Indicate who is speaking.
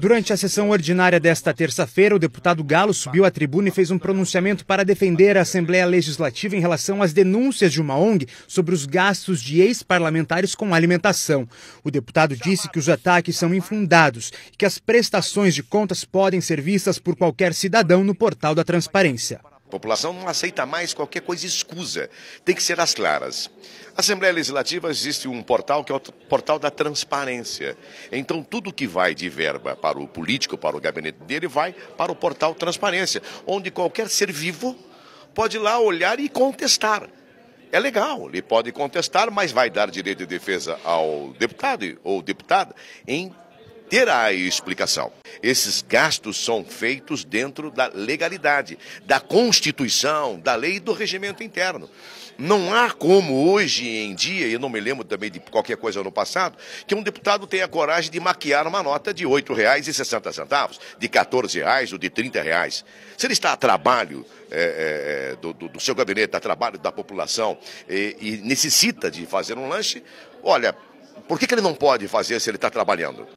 Speaker 1: Durante
Speaker 2: a sessão ordinária desta terça-feira, o deputado Galo subiu à tribuna e fez um pronunciamento para defender a Assembleia Legislativa em relação às denúncias de uma ONG sobre os gastos de ex-parlamentares com alimentação. O deputado disse que os ataques são infundados e que as prestações de contas podem ser vistas por qualquer cidadão no portal da transparência.
Speaker 1: A população não aceita mais qualquer coisa escusa. Tem que ser as claras. Assembleia Legislativa existe um portal que é o portal da transparência. Então, tudo que vai de verba para o político, para o gabinete dele, vai para o portal Transparência, onde qualquer ser vivo pode ir lá olhar e contestar. É legal, ele pode contestar, mas vai dar direito de defesa ao deputado ou deputada em terá a explicação. Esses gastos são feitos dentro da legalidade, da Constituição, da lei e do regimento interno. Não há como hoje em dia, e não me lembro também de qualquer coisa no passado, que um deputado tenha coragem de maquiar uma nota de R$ 8,60, de R$ reais ou de R$ reais. Se ele está a trabalho é, é, é, do, do, do, seu gabinete, a trabalho da população e, e necessita de fazer um lanche, olha, por que, que ele não pode fazer se ele está trabalhando?